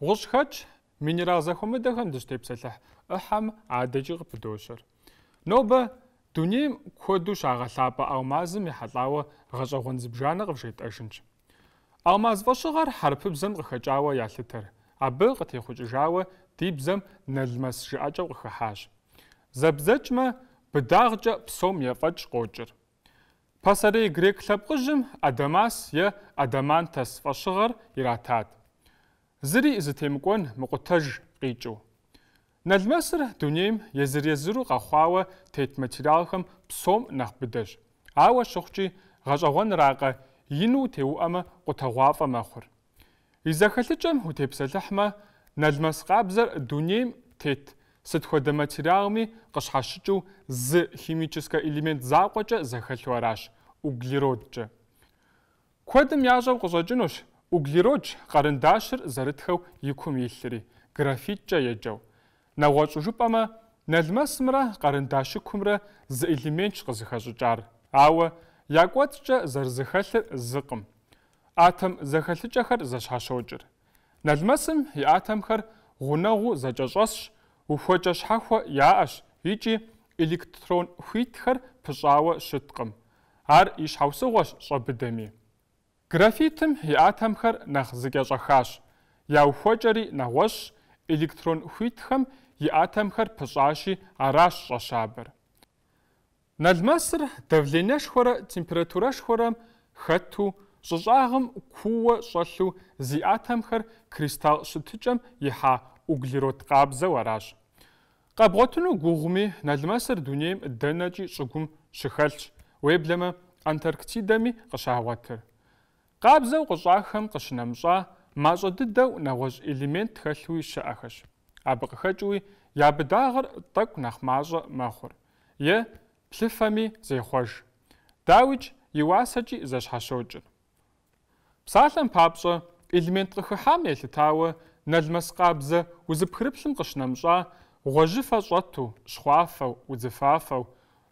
Уулшхач минерал захомыдахан дэштепсэлэ ахам адажиг бдошор. Ноба дүним кодуш агалаба алмазым и халава гажагъун зыбжанэ къыбжетӏэжынщ. Алмаз фӏэщыгъэр хьэрыпыбзэм къыхэкӏауэ ялъытэр. Абы къытехъукӏыжауэ ди бзэм нэлмэс жыӏэкӏэу къыхыхьащ. Зэбзэкӏмэ быдагъкӏэ псом ефӏэкӏ къокӏыр. Пасэрей грек лъэпкъыжьым Адамас е Адамантес фӏэщыгъэр иратат зэри из тэмгвэн мгутаж гийжүү. Налмасар дүнийм языр языру гахуава тэт материалхэм псом нах бидэж. Аава шухчи гажагван раага ину тэуама гутагуафа махур. Изахалычам хутепсалахма налмас габзар дүнийм тэт сыт хуэдэ материалми къыщхьэщыкӏыу зы химическэ элемент закъуэкӏэ зэхэлъу аращ – углеродкӏэ. Куэдым ящӏэу къыщӏэкӏынущ Углероч гарындашыр зарытхав икумиллери графитча яжав. Нагъуэщӏыжыпӏэмэ, налмэсымрэ къарындащыкумрэ зы элементщ къызыхэщӏыкӏар. Ауэ якӏуэцӏкӏэ зэрызыхэлъыр зыкъым. Атом зэхэлъыкӏэхэр зэщхьэщокӏыр. Налмэсым и атомхэр гъунэгъуу зэкӏэщӏэсщ, ухуэкӏэ щхьэхуэ яӏэщ икӏи электрон хуитхэр пыщӏауэ щыткъым. Ар и щхьэусыгъуэщ щӏэбыдэми. Графитым и атомхэр нэхъ зыкӏэщӏэхащ. Яухуэкӏэри нэгъуэщӏ электрон хуитхэм и атомхэр пыщӏащи аращ щӏэщ абэр. Налмэсыр давленэшхуэрэ хэту щӏыщӏагъым куууэ щӏэлъу зи атомхэр кристалл щытыкӏэм ихьа углерод къабзэу аращ. Къэбгъуэтыну гугъуми, Налмэсыр дунейм дэнэкӏи щӏыгум щыхэлъщ, уеблэмэ Антарктидэми къыщагъуэтыр. Қабзэу къыщӏахэм къыщынэмыщӏа мащӏэ дыдэу нэгъуэщӏ элемент хэлъуи щыӏэхэщ. Абы къыхэкӏууи я быдагъэр тӏэкӏу нэхъ мащӏэ мэхъур. Е плъыфэми зехъуэж. Дауич и уасэкӏи зэщхьэщокӏыр. Псалъэм папщӏэ элемент къыхыхьам елъытауэ нэлмэс къабзэ узыпхырыплъым къыщынэмыщӏа гъуэжьыфэ щӏэту, щхъуафэу, удзыфафэу,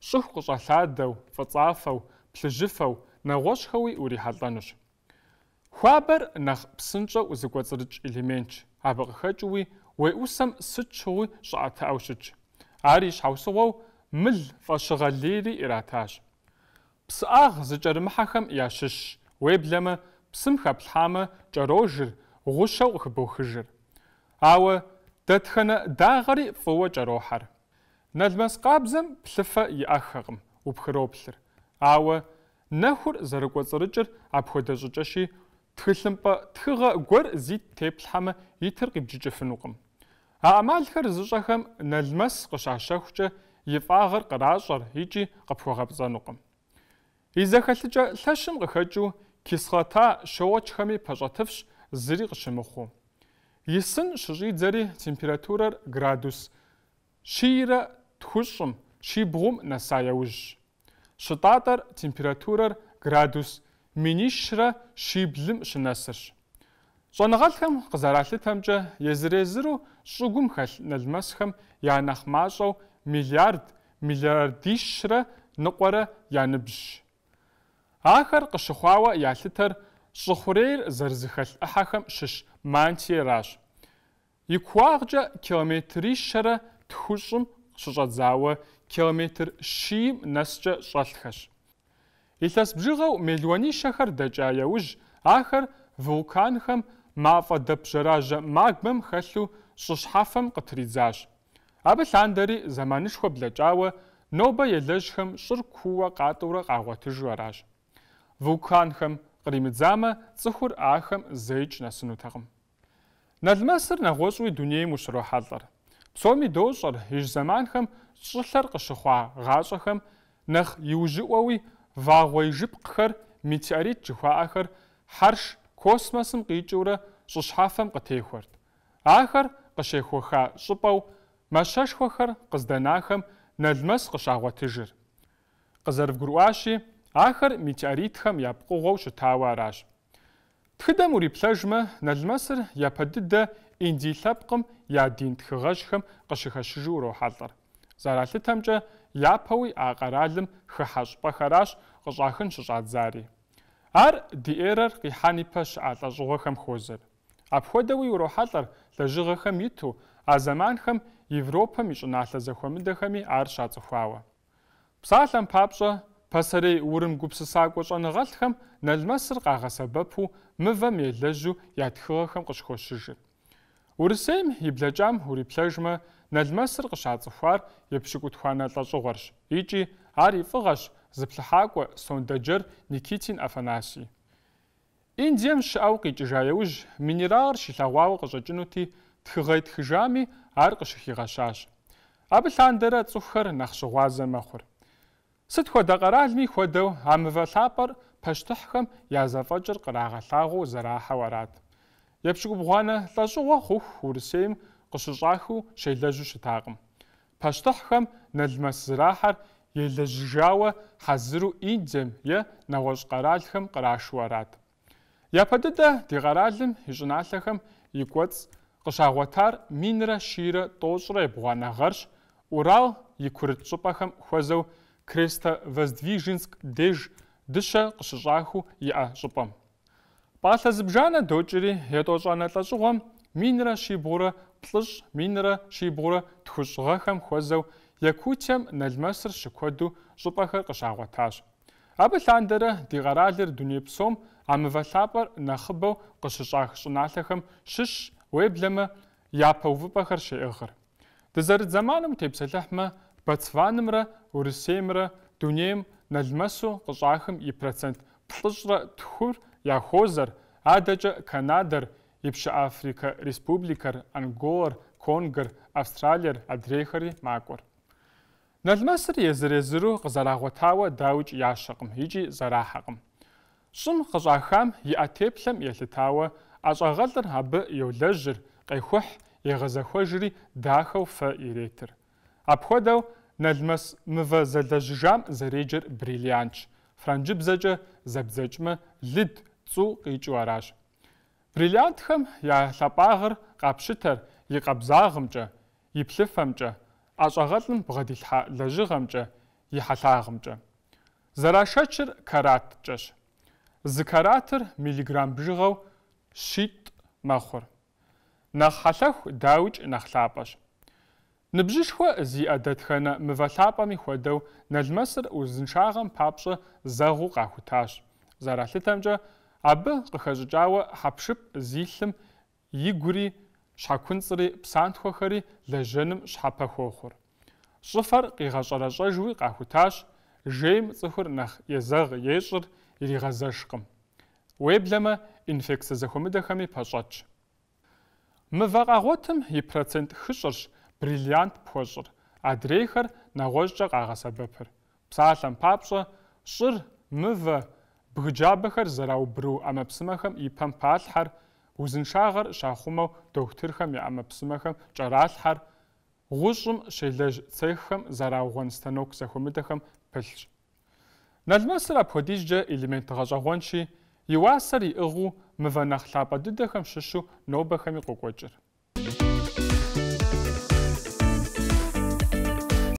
щӏыху къыщӏэлъадэу, фӏыцӏафэу, плъыжьыфэу, нэгъуэщӏхэуи урихьэлӏэнущ. Хуабер нах псынчо узыквэцэрч элементч абгъэхэкӏуи уеӏусэм сыт щыгъуи щыӏэтаӏэущыч. Ар и щхьэусыгъуэу мыл фӏэщыгъэлейри иратащ. Псыӏагъ зыкӏэрымыхьэхэм ящыщ, уеблэмэ псым хэплъхьамэ кӏэрожыр, гъущэу къыхыбохыжыр. Ауэ дэтхэнэ дагъэри фӏыуэ кӏэрохьэр. Налмэс къабзэм плъыфэ иӏэххэкъым упхыроплъыр. Ауэ нэхур зэрыкӏуэцӏрыкӏыр апхуэдэ щӏыкӏэщи тхэлэмпа тхыга гор зит теплхам итэр гимжижэфнукъым аамаалхэр зэжахэм налмас къыщашэхукӏэ ифӏагъэр къращӏэр икӏи къыпхуэгъэпцӏэнукъым изэхэлӏыкӏэ лъэщым къыхэкӏыу кислота щоуэчхэми пэщӏэтыфщ зыри къыщымыхъуу исын щыщӏидзэри температурэр градус щийрэ тхущӏым щибгъум нэса яужь щӏытӏатӏэр температурэр градус минишра шиблэм шинасэрш. Сонагалхэм къызэралъы тэмчэ езырезыру щӏыгум хэлъ налмэсхэм я нэхъ мащӏэу миллиард миллиардищрэ ныкъуэрэ яныбжщ. Ахэр къыщыхъуауэ ялъытэр щӏыхъурейр зэрызыхэлъ ӏыхьэхэм щыщ мантиеращ. И куагъкӏэ километрищэрэ тхущӏым щыщӏэдзауэ километр щийм нэскӏэ щӏэлъхэщ. ისას ბჟიღავ მელვანი შახარ დაჭაიაუჟ ახარ ვულკანхам მაფა დაბჟრაჟა მაგმამ ხალუ შუშჰაფამ ყთრიძაშ აბლანდარი ზამანი შხობლაჭავა ნობა ელეშхам შურკუა ყატურა ყაღვათიჟვარაშ ვულკანхам ყრიმძამა ცხურ ახამ ზეიჭ ნასნუთაღმ ნალმასრ ნაღოსვი დუნიე მუშრო ჰალარ псоми доушор ჰიჟ ზამანхам შულარ ყშხვა ღაშოхам ნახ იუჟუოვი вагъуэжып къхэр метеорит жыхуаӏэхэр хьэрш космосым къикӏыурэ щӏыщхьэфэм къытехуэрт. Ахэр къыщехуэха щӏыпӏэу мащэшхуэхэр къыздэнахэм налмэс къыщагъуэтыжыр. Къызэрывгурыӏуащи, ахэр метеоритхэм я пкъыгъуэу щытауэ аращ. Тхыдэм уриплъэжмэ, налмэсыр япэ дыдэ Индий лъэпкъым я дин тхыгъэжхэм къыщыхэщыжу урохьэлӏэр. Зэралъытэмкӏэ япэуи а къэралым хыхьэщӀпӀэхэращ къыщӀахын щыщӀадзари. Ар ди эрэр къихьэн ипэ щыӀа лӀэщӀыгъуэхэм хозыр. Апхуэдэуи урохьэлӀэр лэжьыгъэхэм иту, а зэманхэм Европэм и щӀыналъэ зэхуэмыдэхэми ар щацӀыхуауэ. Псалъэм папщӀэ пасэрей урым гупсысакӀуэ щӀэныгъэлӀхэм нэлмэсыр къагъэсэбэпу мывэм елэжьу я тхыгъэхэм Урсэм иблэжам хури плэжмэ налмасэр къыщацӏыхуар епшыгут хуана лъэщӏыгъуэрщ. Икӏи ар и фӏыгъэщ зыплъыхьакӏуэ сондэджэр Никитин Афанасий. Индием щыӏэу къикӏыжа яужь минералыр щилъэгъуауэ къыщӏэкӏынути, тхыгъэ тхыжами ар къыщыхигъэщащ. Абы лъандэрэ цӏыхухэр нэхъ щыгъуазэ мэхъур. Сыт хуэдэ къэралми хуэдэу а мывэ лъапӏэр пащтыхьхэм я зэфӏэкӏыр кърагъэлъагъуу зэрахьэу арат. Епщыкӏу бгъуанэ лӏэщӏыгъуэ хъуху Урысейм къыщыщӏахыу щелэжьу щытакъым. Пащтыхьхэм нэлмэс зэрахьэр елэжьыжауэ хьэзыру Индием е нэгъуэщӏ къэралхэм кърашэу арат. Япэ дыдэ ди къэралым и и кӏуэцӏ къыщагъуэтар минрэ щийрэ тӏощӏрэ ебгъуаныгъэрщ Урал и курыт щӏыпӏэхэм хуэзэу Крестовоздвиженск деж дыщэ къыщыщӏахыу иӏэ щӏыпӏэм. Пӏалъэ зыбжанэ докӏри ятӏощӏанэ лӏэщӏыгъуэм минрэ щибгъурэ плӏыщӏ, минрэ щибгъурэ тхущӏ гъэхэм хуэзэу Якутием Налмэсыр щыкуэду щӏыпӏэхэр къыщагъуэтащ. Абы лъандэрэ ди къэралыр дуней псом а мывэ лъапӏэр нэхъыбэу къыщыщӏах щӏыналъэхэм щыщ уеблэмэ япэ увыпӏэхэр щеӏыгъыр. Дызэрыт зэманым тепсэлъыхьмэ Боцванымрэ Урысеймрэ дунейм Налмэсу къыщӏахэм и процент پلزرا تخور، یا خوزر، ادعا کننده ریپش آفریکا، ریسپولیکر انگلر، کونگر، استرالیا، ادراکری، ماگور. نجمس ریزرسرو خزره‌های تاو داوچ یا شقم یکی زرآحقم. شم خزرهام یا تپشم تاو از آغازتر هاب یا لژر قیح یا خزخوژری داخل فایریتر. اب خوداو نجمس مغازدش جام زریدر برجیانچ. франжибзэжэ зэбзэжмэ лид цу къикӏу аращ. Бриллиантхэм я лъапӏагъыр къапщытэр и къабзагъымкӏэ, и плъыфэмкӏэ, ӏэщӏагъэлӏым бгъэдилъхьа лэжьыгъэмкӏэ, и хьэлъагъымкӏэ. Зэрашэчыр караткӏэщ. Зы каратыр миллиграмм бжыгъэу щитӏ мэхъур. Нэхъ хьэлъэху дауикӏ нэхъ лъапӏэщ. نبجش خو زی عدد خانه مفتاح آمی خود او پاپش زاغو قاهوتاش. زرعتی تمجا عب قخش جاو حبشپ زیلم یگوری شکنتری پسند خری لجنم شحب خوخور. شفر قیغش را جوی قاهوتاش جیم زخور نخ یزغ یشر یی غزش کم. وابلمه این فکس زخمی دخمه پشتش. مفاقعاتم یک درصد خشش бриллиант пхожр, адрейхэр нагожжа гагаса бэпэр. Псалам папша шыр мв бгжабэхэр зэраубру амэпсымэхэм и пампалхэр узыншагъэр шахумэу дохутырхэм и амэпсымэхэм кӏэралхэр гъущӏым щелэжь цеххэм зэраугъуэн станок зэхуэмыдэхэм пылъщ. Налмэсыр апхуэдизкӏэ элемент гъэщӏэгъуэнщи, и уасэр иӏыгъыу мывэ нэхъ лъапӏэ дыдэхэм щыщу нобэхэми къокӏуэкӏыр.